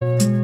thank you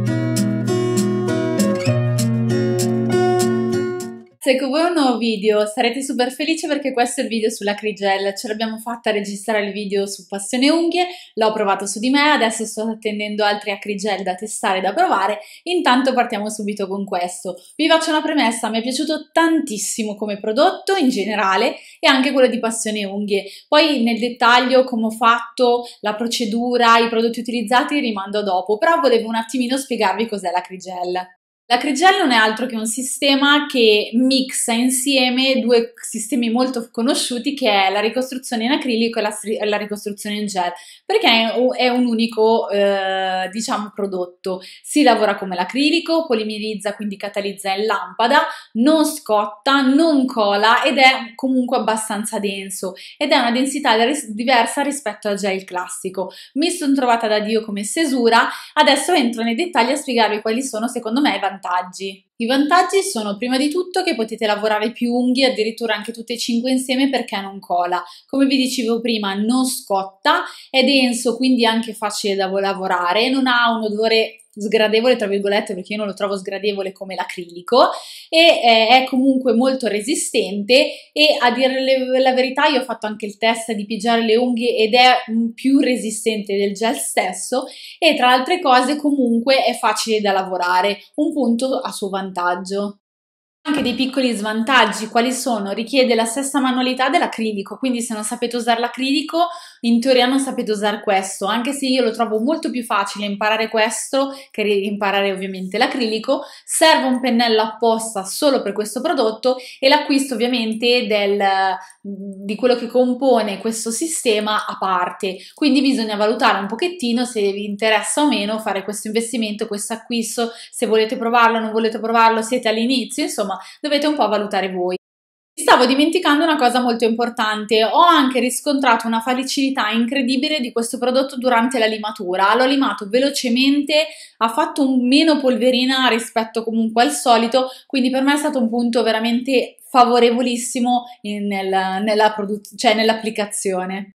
Se ecco, voi un nuovo video sarete super felici perché questo è il video sulla Crigel, ce l'abbiamo fatta registrare il video su Passione Unghie, l'ho provato su di me, adesso sto attendendo altri a Crigel da testare e da provare, intanto partiamo subito con questo. Vi faccio una premessa, mi è piaciuto tantissimo come prodotto in generale e anche quello di Passione Unghie, poi nel dettaglio come ho fatto, la procedura, i prodotti utilizzati rimando dopo, però volevo un attimino spiegarvi cos'è la Crigel. La Crigella non è altro che un sistema che mixa insieme due sistemi molto conosciuti che è la ricostruzione in acrilico e la, la ricostruzione in gel, perché è un unico eh, diciamo, prodotto. Si lavora come l'acrilico, polimerizza, quindi catalizza in lampada, non scotta, non cola ed è comunque abbastanza denso ed è una densità diversa rispetto al gel classico. Mi sono trovata da Dio come stesura, adesso entro nei dettagli a spiegarvi quali sono secondo me i vantaggi vantaggi? I vantaggi sono prima di tutto che potete lavorare più unghie, addirittura anche tutte e cinque insieme perché non cola. Come vi dicevo prima, non scotta, è denso, quindi anche facile da lavorare, non ha un odore sgradevole tra virgolette perché io non lo trovo sgradevole come l'acrilico e eh, è comunque molto resistente e a dire le, la verità io ho fatto anche il test di pigiare le unghie ed è mm, più resistente del gel stesso e tra altre cose comunque è facile da lavorare un punto a suo vantaggio anche dei piccoli svantaggi, quali sono? Richiede la stessa manualità dell'acrilico, quindi se non sapete usare l'acrilico, in teoria non sapete usare questo, anche se io lo trovo molto più facile imparare questo che imparare ovviamente l'acrilico. Serve un pennello apposta solo per questo prodotto e l'acquisto ovviamente del, di quello che compone questo sistema a parte, quindi bisogna valutare un pochettino se vi interessa o meno fare questo investimento, questo acquisto, se volete provarlo, non volete provarlo, siete all'inizio, insomma insomma dovete un po' valutare voi. Stavo dimenticando una cosa molto importante, ho anche riscontrato una facilità incredibile di questo prodotto durante la limatura, l'ho limato velocemente, ha fatto meno polverina rispetto comunque al solito, quindi per me è stato un punto veramente favorevolissimo in, nel, nella, cioè nell'applicazione.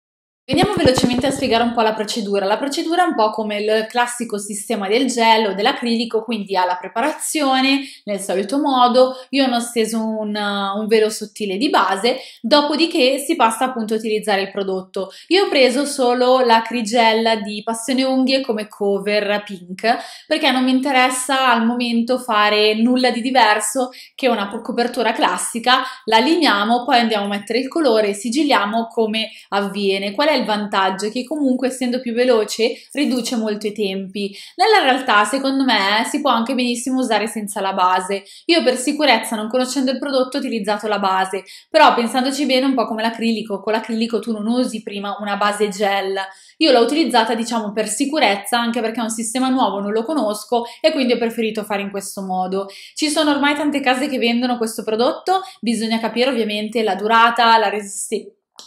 Veniamo velocemente a spiegare un po' la procedura. La procedura è un po' come il classico sistema del gel o dell'acrilico, quindi ha la preparazione nel solito modo, io ne ho steso un, un, velo sottile di base, dopodiché si passa appunto a utilizzare il prodotto. Io ho preso solo l'acrigel di Passione Unghie come cover pink, perché non mi interessa al momento fare nulla di diverso che una copertura classica, la lineiamo, poi andiamo a mettere il colore e sigilliamo come avviene. Qual è è il vantaggio? Che comunque essendo più veloce riduce molto i tempi. Nella realtà secondo me si può anche benissimo usare senza la base. Io per sicurezza non conoscendo il prodotto ho utilizzato la base, però pensandoci bene un po' come l'acrilico, con l'acrilico tu non usi prima una base gel. Io l'ho utilizzata diciamo per sicurezza anche perché è un sistema nuovo, non lo conosco e quindi ho preferito fare in questo modo. Ci sono ormai tante case che vendono questo prodotto, bisogna capire ovviamente la durata, la resistenza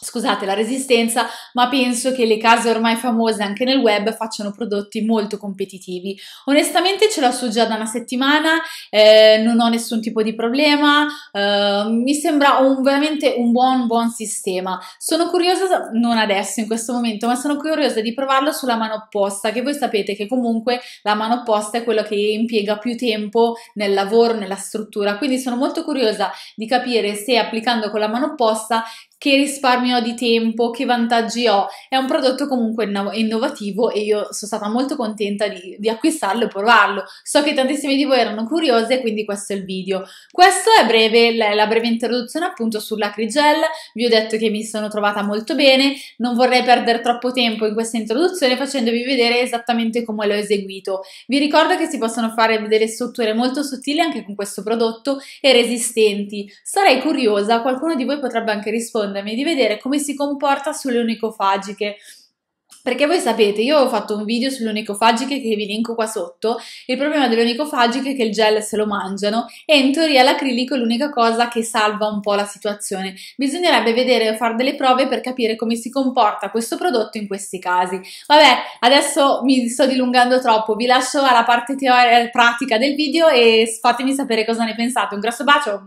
scusate la resistenza, ma penso che le case ormai famose anche nel web facciano prodotti molto competitivi. Onestamente ce l'ho so già da una settimana, eh, non ho nessun tipo di problema, eh, mi sembra un, veramente un buon, buon sistema. Sono curiosa, non adesso in questo momento, ma sono curiosa di provarlo sulla mano opposta, che voi sapete che comunque la mano opposta è quella che impiega più tempo nel lavoro, nella struttura, quindi sono molto curiosa di capire se applicando con la mano opposta che risparmio di tempo, che vantaggi ho. È un prodotto comunque innovativo e io sono stata molto contenta di, di acquistarlo e provarlo. So che tantissime di voi erano curiose, quindi questo è il video. Questo è breve, la breve introduzione appunto sull'acrigel. Vi ho detto che mi sono trovata molto bene, non vorrei perdere troppo tempo in questa introduzione facendovi vedere esattamente come l'ho eseguito. Vi ricordo che si possono fare delle strutture molto sottili anche con questo prodotto e resistenti. Sarei curiosa, qualcuno di voi potrebbe anche rispondere circondami, di vedere come si comporta sulle onicofagiche. Perché voi sapete, io ho fatto un video sulle onicofagiche che vi linko qua sotto. Il problema delle onicofagiche è che il gel se lo mangiano e in teoria l'acrilico è l'unica cosa che salva un po' la situazione. Bisognerebbe vedere fare delle prove per capire come si comporta questo prodotto in questi casi. Vabbè, adesso mi sto dilungando troppo, vi lascio alla parte teorica pratica del video e fatemi sapere cosa ne pensate. Un grosso bacio,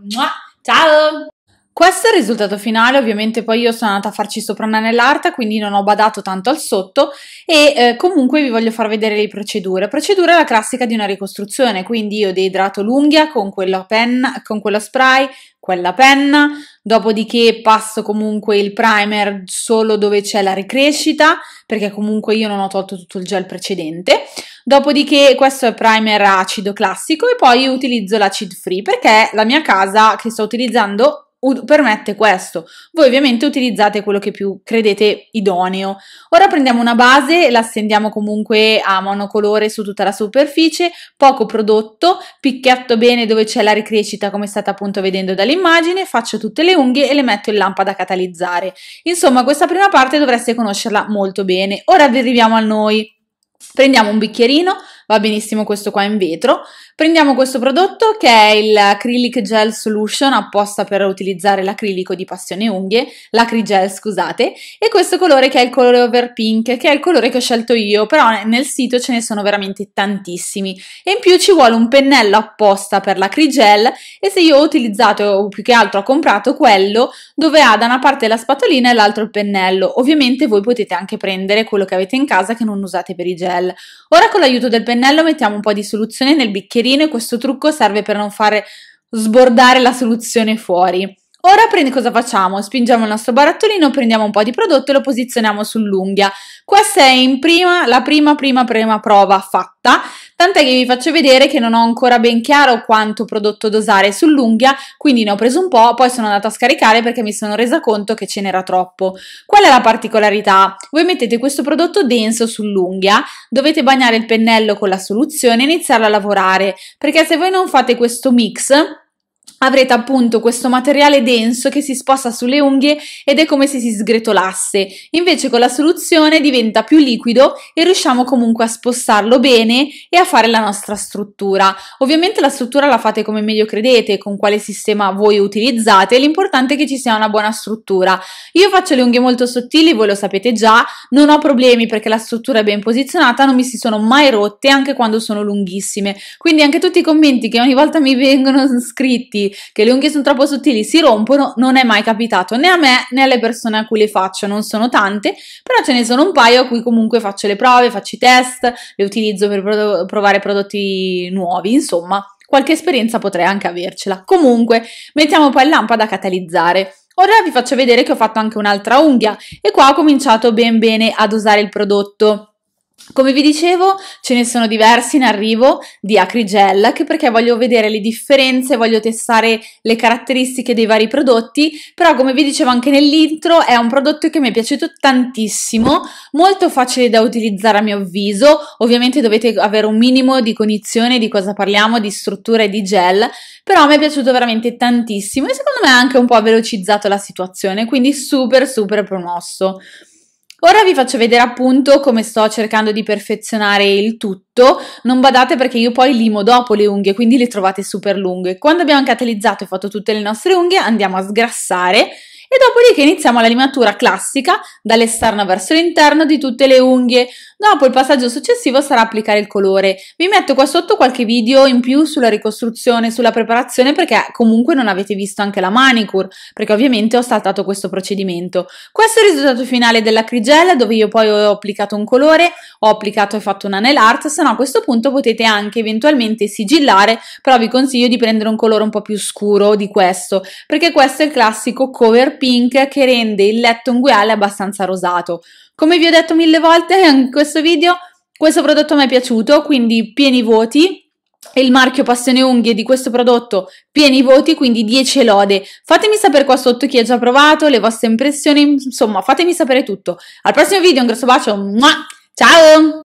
ciao! Questo è il risultato finale, ovviamente poi io sono andata a farci sopra una nell'arta, quindi non ho badato tanto al sotto e eh, comunque vi voglio far vedere le procedure. Procedura è la classica di una ricostruzione, quindi io deidrato l'unghia con quella penna, con quello spray, quella penna, dopodiché passo comunque il primer solo dove c'è la ricrescita, perché comunque io non ho tolto tutto il gel precedente. Dopodiché questo è primer acido classico e poi utilizzo l'acid free perché la mia casa che sto utilizzando permette questo. Voi ovviamente utilizzate quello che più credete idoneo. Ora prendiamo una base, la stendiamo comunque a monocolore su tutta la superficie, poco prodotto, picchietto bene dove c'è la ricrescita come state appunto vedendo dall'immagine, faccio tutte le unghie e le metto in lampada catalizzare. Insomma questa prima parte dovreste conoscerla molto bene. Ora arriviamo a noi. Prendiamo un bicchierino, va benissimo questo qua in vetro. Prendiamo questo prodotto che è il Acrylic Gel Solution apposta per utilizzare l'acrylico di Passione Unghie, l'acrigel scusate, e questo colore che è il colore over pink, che è il colore che ho scelto io, però nel sito ce ne sono veramente tantissimi. E in più ci vuole un pennello apposta per l'acrigel e se io ho utilizzato o più che altro ho comprato quello dove ha da una parte la spatolina e l'altro il pennello. Ovviamente voi potete anche prendere quello che avete in casa che non usate per i gel. Ora con l'aiuto del pennello pennello mettiamo un po' di soluzione nel bicchierino e questo trucco serve per non fare sbordare la soluzione fuori. Ora prendi, cosa facciamo? Spingiamo il nostro barattolino, prendiamo un po' di prodotto e lo posizioniamo sull'unghia. Questa è prima, la prima, prima, prima prova fatta Tant'è che vi faccio vedere che non ho ancora ben chiaro quanto prodotto dosare sull'unghia, quindi ne ho preso un po', poi sono andata a scaricare perché mi sono resa conto che ce n'era troppo. Qual è la particolarità? Voi mettete questo prodotto denso sull'unghia, dovete bagnare il pennello con la soluzione e iniziare a lavorare, perché se voi non fate questo mix avrete appunto questo materiale denso che si sposta sulle unghie ed è come se si sgretolasse. Invece con la soluzione diventa più liquido e riusciamo comunque a spostarlo bene e a fare la nostra struttura. Ovviamente la struttura la fate come meglio credete, con quale sistema voi utilizzate, l'importante è che ci sia una buona struttura. Io faccio le unghie molto sottili, voi lo sapete già, non ho problemi perché la struttura è ben posizionata, non mi si sono mai rotte anche quando sono lunghissime. Quindi anche tutti i commenti che ogni volta mi vengono scritti che le unghie sono troppo sottili, si rompono, non è mai capitato né a me né alle persone a cui le faccio, non sono tante, però ce ne sono un paio a cui comunque faccio le prove, faccio i test, le utilizzo per prov- provare prodotti nuovi, insomma, qualche esperienza potrei anche avercela. Comunque, mettiamo poi lampada a catalizzare. Ora vi faccio vedere che ho fatto anche un'altra unghia e qua ho cominciato ben bene ad usare il prodotto. Come vi dicevo, ce ne sono diversi in arrivo di Acrigel, che perché voglio vedere le differenze, voglio testare le caratteristiche dei vari prodotti, però come vi dicevo anche nell'intro è un prodotto che mi è piaciuto tantissimo, molto facile da utilizzare a mio avviso, ovviamente dovete avere un minimo di cognizione di cosa parliamo, di strutture e di gel, però mi è piaciuto veramente tantissimo e secondo me ha anche un po' velocizzato la situazione, quindi super super promosso. Ora vi faccio vedere appunto come sto cercando di perfezionare il tutto, non badate perché io poi limo dopo le unghie, quindi le trovate super lunghe. Quando abbiamo catalizzato e fatto tutte le nostre unghie andiamo a sgrassare e dopodiché iniziamo la limatura classica dall'esterno verso l'interno di tutte le unghie. Dopo il passaggio successivo sarà applicare il colore. Vi metto qua sotto qualche video in più sulla ricostruzione, sulla preparazione perché comunque non avete visto anche la manicure perché ovviamente ho saltato questo procedimento. Questo è il risultato finale della crigella dove io poi ho applicato un colore, ho applicato e fatto un nail art, se no a questo punto potete anche eventualmente sigillare, però vi consiglio di prendere un colore un po' più scuro di questo perché questo è il classico cover pink che rende il letto unguiale abbastanza rosato. Come vi ho detto mille volte in questo video, questo prodotto mi è piaciuto, quindi pieni voti, il marchio Passione Unghie di questo prodotto pieni voti, quindi 10 lode. Fatemi sapere qua sotto chi ha già provato, le vostre impressioni, insomma fatemi sapere tutto. Al prossimo video, un grosso bacio, ciao!